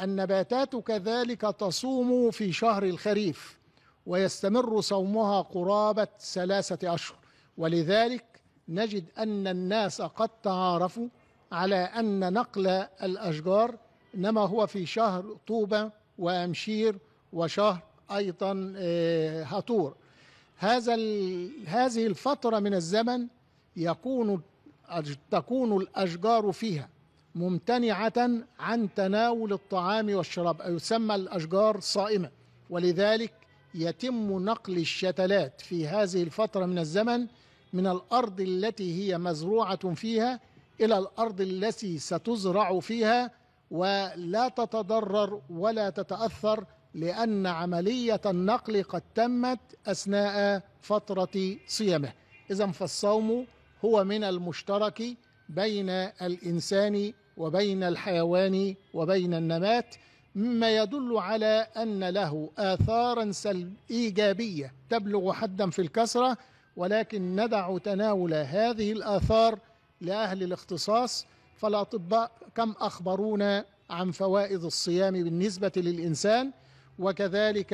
النباتات كذلك تصوم في شهر الخريف ويستمر صومها قرابة ثلاثة أشهر ولذلك نجد أن الناس قد تعارفوا على أن نقل الأشجار إنما هو في شهر طوبة وأمشير وشهر أيضا آه، هاتور هذا هذه الفترة من الزمن يكون تكون الأشجار فيها ممتنعة عن تناول الطعام والشراب أو يسمى الأشجار صائمة ولذلك يتم نقل الشتلات في هذه الفترة من الزمن من الأرض التي هي مزروعة فيها إلى الأرض التي ستزرع فيها ولا تتضرر ولا تتأثر لأن عملية النقل قد تمت أثناء فترة صيامه إذا فالصوم هو من المشترك بين الانسان وبين الحيوان وبين النبات مما يدل على ان له اثارا ايجابيه تبلغ حدا في الكثره ولكن ندع تناول هذه الاثار لاهل الاختصاص فالاطباء كم اخبرونا عن فوائد الصيام بالنسبه للانسان وكذلك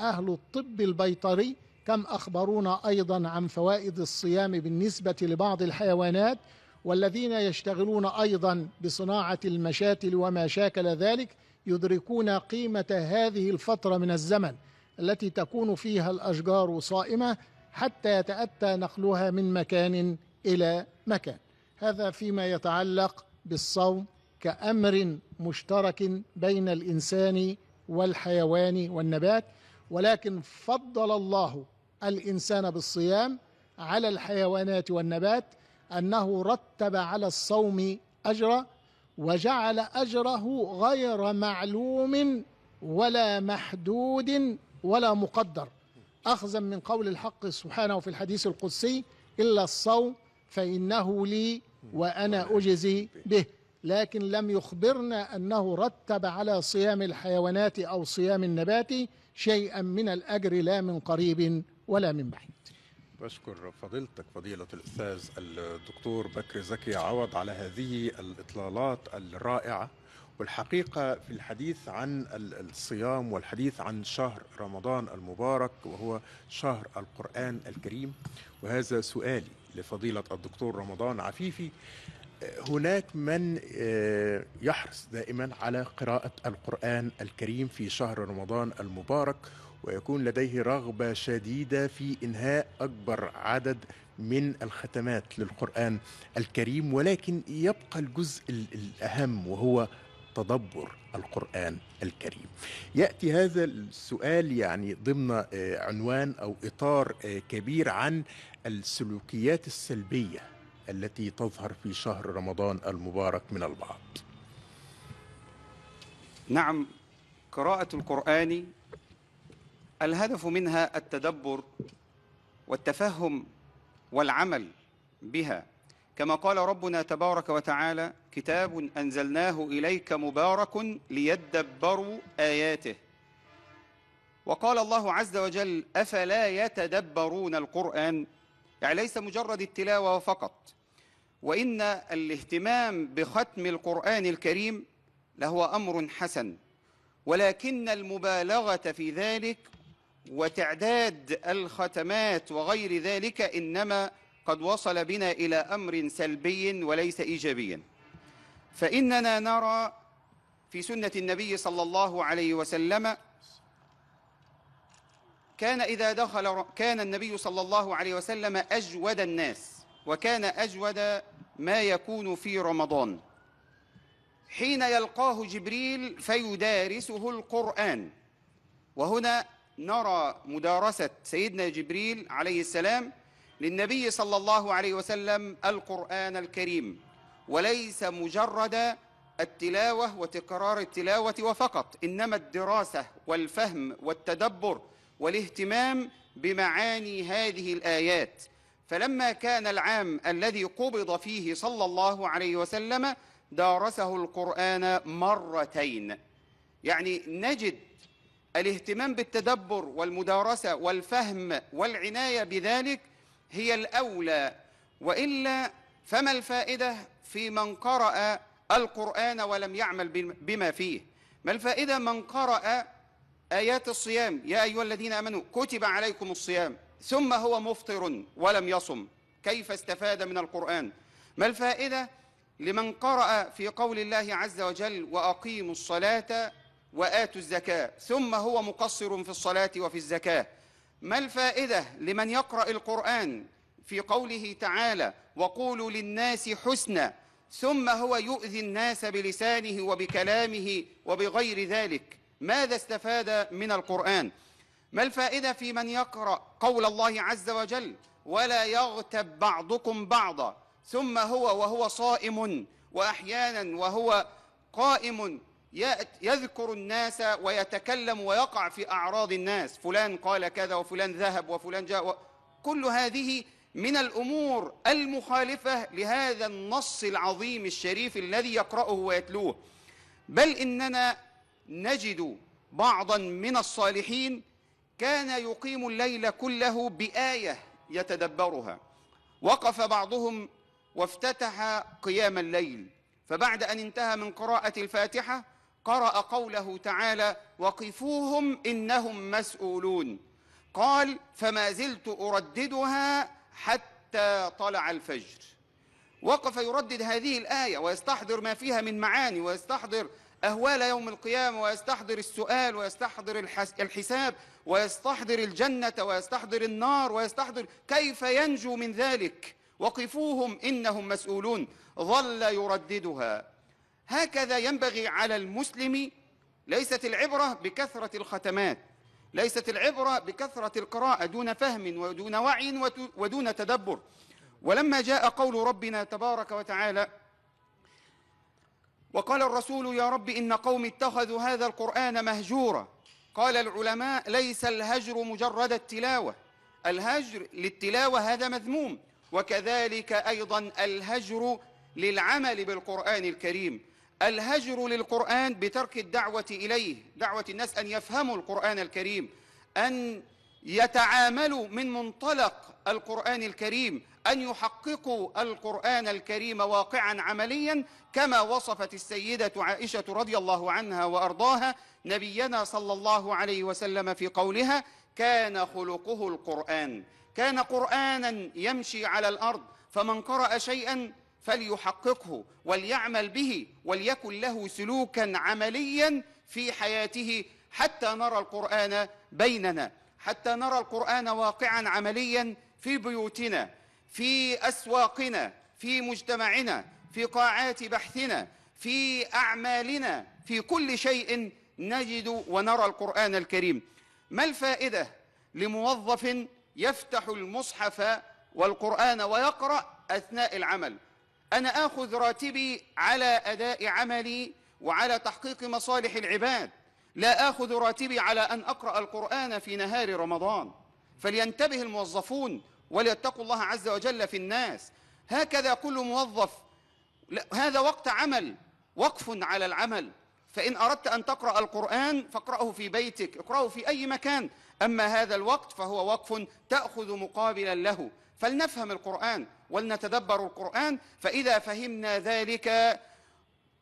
اهل الطب البيطري كم أخبرونا أيضا عن فوائد الصيام بالنسبة لبعض الحيوانات والذين يشتغلون أيضا بصناعة المشاتل وما شاكل ذلك يدركون قيمة هذه الفترة من الزمن التي تكون فيها الأشجار صائمة حتى يتأتى نقلها من مكان إلى مكان هذا فيما يتعلق بالصوم كأمر مشترك بين الإنسان والحيوان والنبات ولكن فضل الله الإنسان بالصيام على الحيوانات والنبات أنه رتب على الصوم أجرا وجعل أجره غير معلوم ولا محدود ولا مقدر أخذا من قول الحق سبحانه في الحديث القدسي إلا الصوم فإنه لي وأنا أجزي به لكن لم يخبرنا أنه رتب على صيام الحيوانات أو صيام النبات شيئا من الأجر لا من قريب ولا من بعيد بشكر فضيلتك فضيلة الأستاذ الدكتور بكر زكي عوض على هذه الإطلالات الرائعة والحقيقة في الحديث عن الصيام والحديث عن شهر رمضان المبارك وهو شهر القرآن الكريم وهذا سؤالي لفضيلة الدكتور رمضان عفيفي هناك من آه، يحرص دائما على قراءة القرآن الكريم في شهر رمضان المبارك ويكون لديه رغبة شديدة في إنهاء أكبر عدد من الختمات للقرآن الكريم ولكن يبقى الجزء الأهم وهو تدبر القرآن الكريم. يأتي هذا السؤال يعني ضمن آه، عنوان أو إطار آه، كبير عن السلوكيات السلبية التي تظهر في شهر رمضان المبارك من البعض. نعم قراءة القرآن الهدف منها التدبر والتفهم والعمل بها كما قال ربنا تبارك وتعالى كتاب أنزلناه إليك مبارك ليدبروا آياته وقال الله عز وجل أفلا يتدبرون القرآن يعني ليس مجرد التلاوة فقط وإن الاهتمام بختم القرآن الكريم لهو أمر حسن ولكن المبالغة في ذلك وتعداد الختمات وغير ذلك إنما قد وصل بنا إلى أمر سلبي وليس إيجابيا فإننا نرى في سنة النبي صلى الله عليه وسلم كان إذا دخل كان النبي صلى الله عليه وسلم أجود الناس وكان أجود ما يكون في رمضان حين يلقاه جبريل فيدارسه القرآن وهنا نرى مدارسة سيدنا جبريل عليه السلام للنبي صلى الله عليه وسلم القرآن الكريم وليس مجرد التلاوة وتكرار التلاوة وفقط إنما الدراسة والفهم والتدبر والاهتمام بمعاني هذه الآيات فلما كان العام الذي قبض فيه صلى الله عليه وسلم دارسه القرآن مرتين يعني نجد الاهتمام بالتدبر والمدارسة والفهم والعناية بذلك هي الأولى وإلا فما الفائدة في من قرأ القرآن ولم يعمل بما فيه ما الفائدة من قرأ آيات الصيام يا أيها الذين آمنوا كتب عليكم الصيام ثم هو مفطر ولم يصم كيف استفاد من القرآن ما الفائدة لمن قرأ في قول الله عز وجل وأقيموا الصلاة وآتوا الزكاة ثم هو مقصر في الصلاة وفي الزكاة ما الفائدة لمن يقرأ القرآن في قوله تعالى وقولوا للناس حسنا ثم هو يؤذي الناس بلسانه وبكلامه وبغير ذلك ماذا استفاد من القرآن ما الفائدة في من يقرأ قول الله عز وجل ولا يغتب بعضكم بعضا ثم هو وهو صائم وأحيانا وهو قائم يذكر الناس ويتكلم ويقع في أعراض الناس فلان قال كذا وفلان ذهب وفلان جاء كل هذه من الأمور المخالفة لهذا النص العظيم الشريف الذي يقرأه ويتلوه بل إننا نجد بعضا من الصالحين كان يقيم الليل كله بآية يتدبرها وقف بعضهم وافتتح قيام الليل فبعد أن انتهى من قراءة الفاتحة قرأ قوله تعالى وقفوهم إنهم مسؤولون قال فما زلت أرددها حتى طلع الفجر وقف يردد هذه الآية ويستحضر ما فيها من معاني ويستحضر أهوال يوم القيامة ويستحضر السؤال ويستحضر الحساب ويستحضر الجنة ويستحضر النار ويستحضر كيف ينجو من ذلك وقفوهم إنهم مسؤولون ظل يرددها هكذا ينبغي على المسلم ليست العبرة بكثرة الختمات ليست العبرة بكثرة القراءة دون فهم ودون وعي ودون تدبر ولما جاء قول ربنا تبارك وتعالى وقال الرسول يا رب إن قوم اتخذوا هذا القرآن مهجورا قال العلماء ليس الهجر مجرد التلاوة الهجر للتلاوة هذا مذموم وكذلك أيضا الهجر للعمل بالقرآن الكريم الهجر للقرآن بترك الدعوة إليه دعوة الناس أن يفهموا القرآن الكريم أن يتعاملوا من منطلق القرآن الكريم أن يحققوا القرآن الكريم واقعا عمليا كما وصفت السيدة عائشة رضي الله عنها وأرضاها نبينا صلى الله عليه وسلم في قولها كان خلقه القرآن كان قرآنا يمشي على الأرض فمن قرأ شيئا فليحققه وليعمل به وليكن له سلوكا عمليا في حياته حتى نرى القرآن بيننا حتى نرى القرآن واقعا عمليا في بيوتنا في أسواقنا في مجتمعنا في قاعات بحثنا في أعمالنا في كل شيء نجد ونرى القرآن الكريم ما الفائدة لموظف يفتح المصحف والقرآن ويقرأ أثناء العمل أنا آخذ راتبي على أداء عملي وعلى تحقيق مصالح العباد لا آخذ راتبي على أن أقرأ القرآن في نهار رمضان فلينتبه الموظفون وليتقوا الله عز وجل في الناس هكذا كل موظف هذا وقت عمل وقف على العمل فإن أردت أن تقرأ القرآن فاقرأه في بيتك اقرأه في أي مكان أما هذا الوقت فهو وقف تأخذ مقابلا له فلنفهم القرآن ولنتدبر القرآن فإذا فهمنا ذلك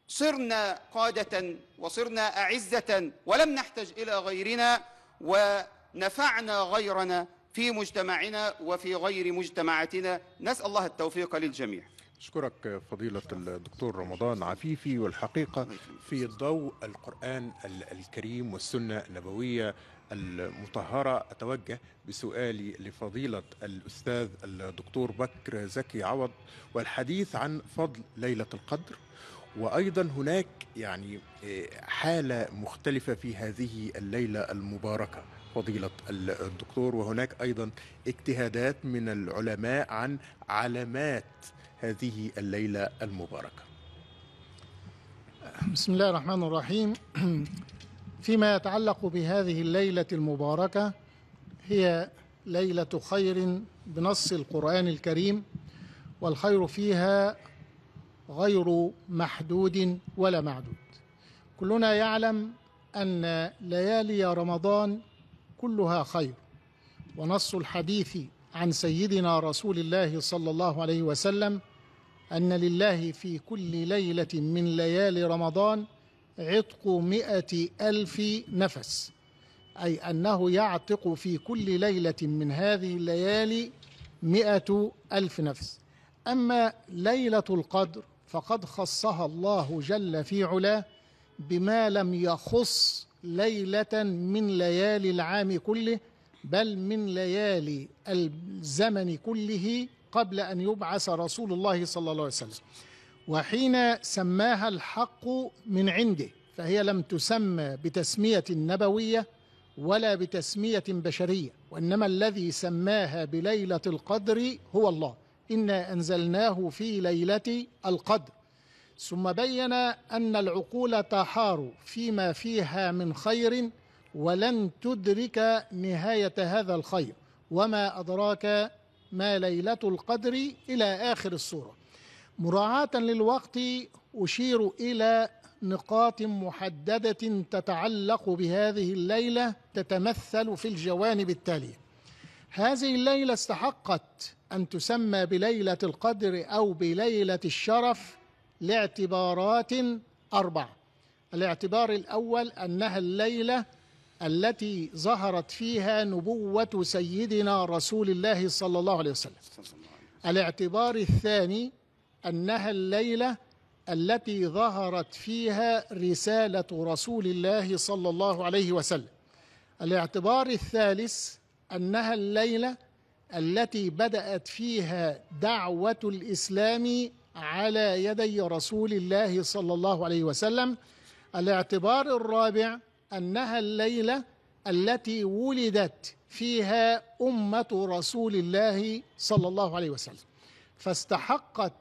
صرنا قادة وصرنا أعزة ولم نحتج إلى غيرنا ونفعنا غيرنا في مجتمعنا وفي غير مجتمعاتنا نسأل الله التوفيق للجميع أشكرك فضيلة الدكتور رمضان عفيفي والحقيقة في ضوء القرآن الكريم والسنة النبوية المطهرة أتوجه بسؤالي لفضيلة الأستاذ الدكتور بكر زكي عوض والحديث عن فضل ليلة القدر وأيضا هناك يعني آه، حالة مختلفة في هذه الليلة المباركة فضيلة الدكتور وهناك أيضا اجتهادات من العلماء عن علامات هذه الليلة المباركة بسم الله الرحمن الرحيم فيما يتعلق بهذه الليلة المباركة هي ليلة خير بنص القرآن الكريم والخير فيها غير محدود ولا معدود كلنا يعلم أن ليالي رمضان كلها خير ونص الحديث عن سيدنا رسول الله صلى الله عليه وسلم أن لله في كل ليلة من ليالي رمضان عتق مئة ألف نفس أي أنه يعتق في كل ليلة من هذه الليالي مئة ألف نفس أما ليلة القدر فقد خصها الله جل في علاه بما لم يخص ليلة من ليالي العام كله بل من ليالي الزمن كله قبل أن يبعث رسول الله صلى الله عليه وسلم وحين سماها الحق من عنده فهي لم تسمى بتسمية نبوية ولا بتسمية بشرية وإنما الذي سماها بليلة القدر هو الله إنا أنزلناه في ليلة القدر ثم بين أن العقول تحار فيما فيها من خير ولن تدرك نهاية هذا الخير وما أدراك ما ليلة القدر إلى آخر السورة مراعاة للوقت أشير إلى نقاط محددة تتعلق بهذه الليلة تتمثل في الجوانب التالية هذه الليلة استحقت أن تسمى بليلة القدر أو بليلة الشرف لاعتبارات أربع الاعتبار الأول أنها الليلة التي ظهرت فيها نبوة سيدنا رسول الله صلى الله عليه وسلم الاعتبار الثاني أنها الليلة التي ظهرت فيها رسالة رسول الله صلى الله عليه وسلم الاعتبار الثالث أنها الليلة التي بدأت فيها دعوة الإسلام على يدي رسول الله صلى الله عليه وسلم الاعتبار الرابع أنها الليلة التي ولدت فيها أمة رسول الله صلى الله عليه وسلم فاستحقت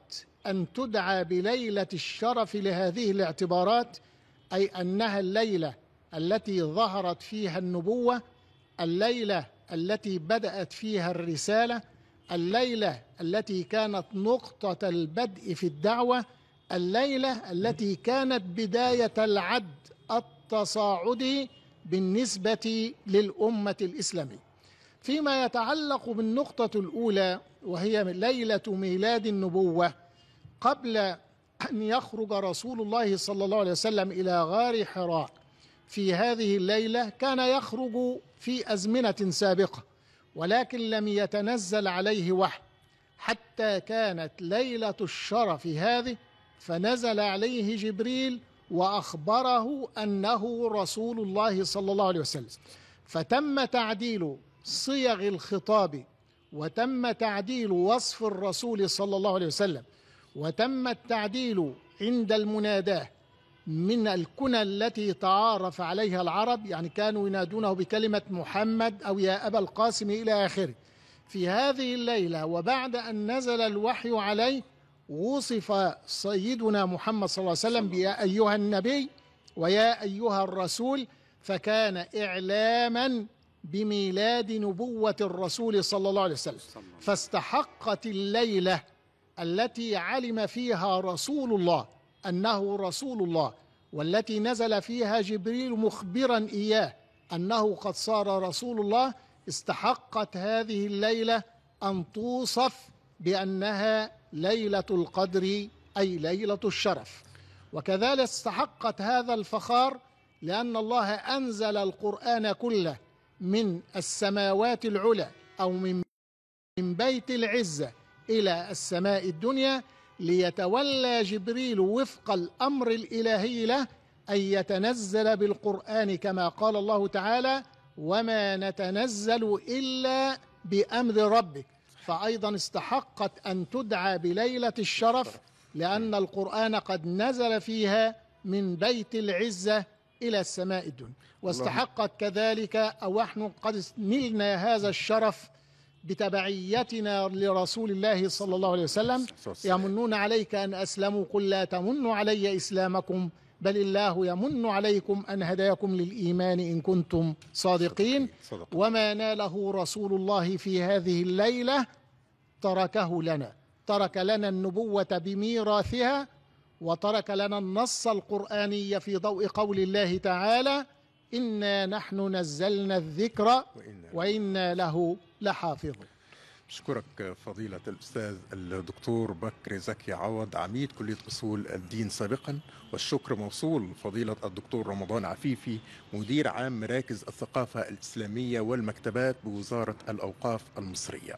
أن تدعى بليلة الشرف لهذه الاعتبارات أي أنها الليلة التي ظهرت فيها النبوة الليلة التي بدأت فيها الرسالة الليلة التي كانت نقطة البدء في الدعوة الليلة التي كانت بداية العد التصاعدي بالنسبة للأمة الإسلامية فيما يتعلق بالنقطة الأولى وهي ليلة ميلاد النبوة قبل أن يخرج رسول الله صلى الله عليه وسلم إلى غار حراء في هذه الليلة كان يخرج في أزمنة سابقة ولكن لم يتنزل عليه وحي حتى كانت ليلة الشرف هذه فنزل عليه جبريل وأخبره أنه رسول الله صلى الله عليه وسلم فتم تعديل صيغ الخطاب وتم تعديل وصف الرسول صلى الله عليه وسلم وتم التعديل عند المناداه من الكنى التي تعارف عليها العرب يعني كانوا ينادونه بكلمة محمد أو يا أبا القاسم إلى آخره في هذه الليلة وبعد أن نزل الوحي عليه وصف سيدنا محمد صلى الله عليه وسلم بيا أيها النبي ويا أيها الرسول فكان إعلاما بميلاد نبوة الرسول صلى الله عليه وسلم فاستحقت الليلة التي علم فيها رسول الله انه رسول الله والتي نزل فيها جبريل مخبرا اياه انه قد صار رسول الله استحقت هذه الليله ان توصف بانها ليله القدر اي ليله الشرف وكذلك استحقت هذا الفخار لان الله انزل القران كله من السماوات العلى او من بيت العزه الى السماء الدنيا ليتولى جبريل وفق الامر الالهي له ان يتنزل بالقران كما قال الله تعالى وما نتنزل الا بامر ربك فايضا استحقت ان تدعى بليله الشرف لان القران قد نزل فيها من بيت العزه الى السماء الدنيا واستحقت كذلك او نحن قد نلنا هذا الشرف بتبعيتنا لرسول الله صلى الله عليه وسلم يمنون عليك أن أسلموا قل لا تمنوا علي إسلامكم بل الله يمن عليكم أن هداكم للإيمان إن كنتم صادقين وما ناله رسول الله في هذه الليلة تركه لنا ترك لنا النبوة بميراثها وترك لنا النص القرآني في ضوء قول الله تعالى إنا نحن نزلنا الذكر وإنا له لحافظون شكرك فضيلة الأستاذ الدكتور بكر زكي عوض عميد كلية أصول الدين سابقا والشكر موصول فضيلة الدكتور رمضان عفيفي مدير عام مراكز الثقافة الإسلامية والمكتبات بوزارة الأوقاف المصرية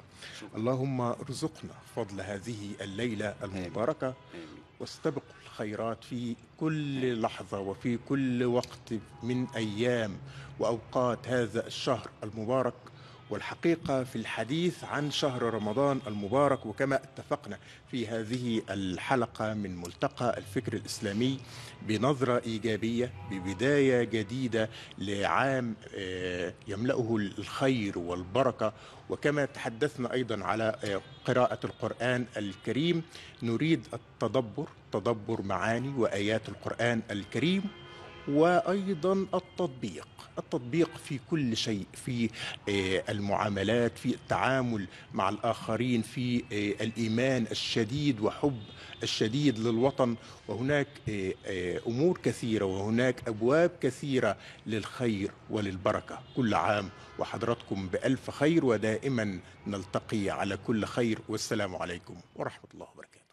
اللهم ارزقنا فضل هذه الليلة المباركة آمين. واستبقوا الخيرات في كل لحظة وفي كل وقت من أيام وأوقات هذا الشهر المبارك والحقيقة في الحديث عن شهر رمضان المبارك وكما اتفقنا في هذه الحلقة من ملتقى الفكر الإسلامي بنظرة إيجابية ببداية جديدة لعام آه، يملأه الخير والبركة وكما تحدثنا أيضا على آه، قراءة القرآن الكريم نريد التدبر تدبر معاني وآيات القرآن الكريم وايضا التطبيق التطبيق في كل شيء في آه، المعاملات في التعامل مع الاخرين في آه، الايمان الشديد وحب الشديد للوطن وهناك آه، امور كثيره وهناك ابواب كثيره للخير وللبركه كل عام وحضراتكم بالف خير ودائما نلتقي على كل خير والسلام عليكم ورحمه الله وبركاته